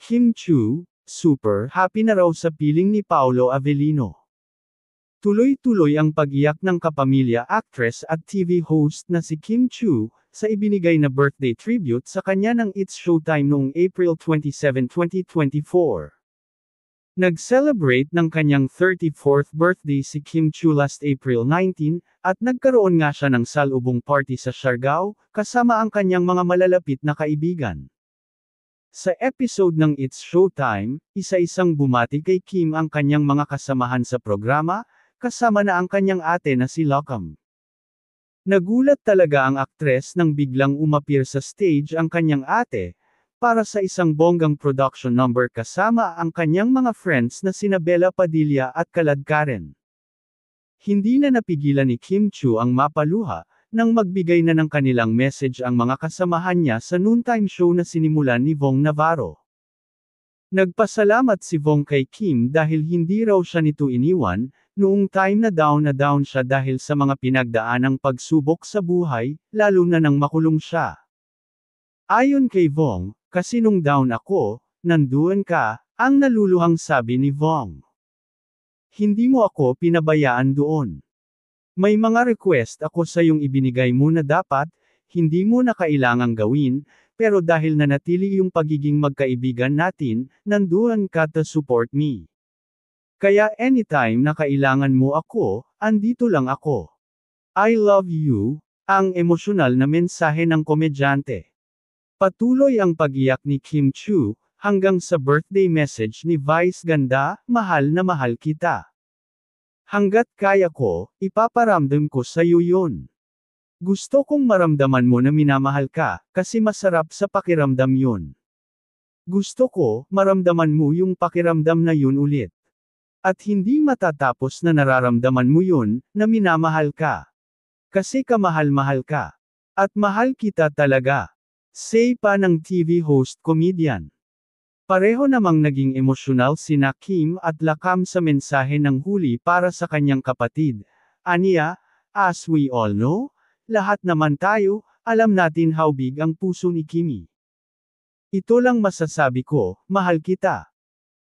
Kim Chu, super happy na raw sa piling ni Paolo Avellino. Tuloy-tuloy ang pag-iyak ng kapamilya actress at TV host na si Kim Chu sa ibinigay na birthday tribute sa kanya ng It's Showtime noong April 27, 2024. Nag-celebrate ng kanyang 34th birthday si Kim Chu last April 19, at nagkaroon nga siya ng salubong party sa Siargao, kasama ang kanyang mga malalapit na kaibigan. Sa episode ng It's Showtime, isa-isang bumati kay Kim ang kanyang mga kasamahan sa programa, kasama na ang kanyang ate na si Lockham. Nagulat talaga ang aktres nang biglang umapir sa stage ang kanyang ate, para sa isang bonggang production number kasama ang kanyang mga friends na sina Bella Padilla at Kalad Karen. Hindi na napigilan ni Kim Chu ang mapaluha, nang magbigay na ng kanilang message ang mga kasamahan niya sa noontime show na sinimulan ni Vong Navarro. Nagpasalamat si Vong kay Kim dahil hindi raw siya nito iniwan, noong time na down na down siya dahil sa mga pinagdaanang pagsubok sa buhay, lalo na nang makulong siya. Ayon kay Vong, kasi nung down ako, nandoon ka, ang naluluhang sabi ni Vong. Hindi mo ako pinabayaan doon. May mga request ako sa yung ibinigay mo na dapat, hindi mo na kailangang gawin, pero dahil na natili yung pagiging magkaibigan natin, nanduan ka to support me. Kaya anytime na kailangan mo ako, andito lang ako. I love you, ang emosyonal na mensahe ng komedyante. Patuloy ang pagiyak ni Kim Chu, hanggang sa birthday message ni Vice Ganda, mahal na mahal kita. Hanggat kaya ko, ipaparamdam ko sa iyo yun. Gusto kong maramdaman mo na minamahal ka, kasi masarap sa pakiramdam yun. Gusto ko, maramdaman mo yung pakiramdam na yun ulit. At hindi matatapos na nararamdaman mo yun, na minamahal ka. Kasi kamahal-mahal ka. At mahal kita talaga. Say pa ng TV host comedian. Pareho namang naging emosyonal sina Kim at Lakam sa mensahe ng huli para sa kanyang kapatid. Aniya, as we all know, lahat naman tayo, alam natin how big ang puso ni Kimi. Ito lang masasabi ko, mahal kita.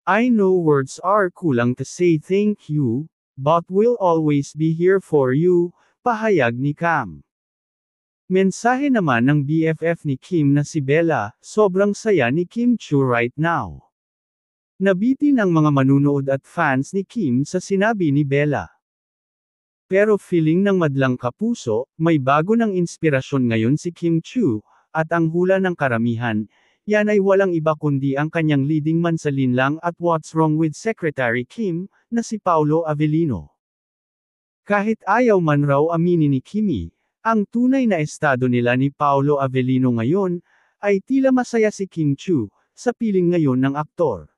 I know words are kulang to say thank you, but we'll always be here for you, pahayag ni Cam. Mensahe naman ng BFF ni Kim na si Bella, sobrang saya ni Kim Chu right now. Nabiti ng mga manunood at fans ni Kim sa sinabi ni Bella. Pero feeling ng madlang kapuso, may bago ng inspirasyon ngayon si Kim Chu, at ang hula ng karamihan, yan ay walang iba kundi ang kanyang leading man sa linlang at What's Wrong with Secretary Kim, na si Paolo Avellino. Kahit ayaw man raw aminin ni Kimi, ang tunay na estado nila ni Paolo Avellino ngayon, ay tila masaya si Kim Chu, sa piling ngayon ng aktor.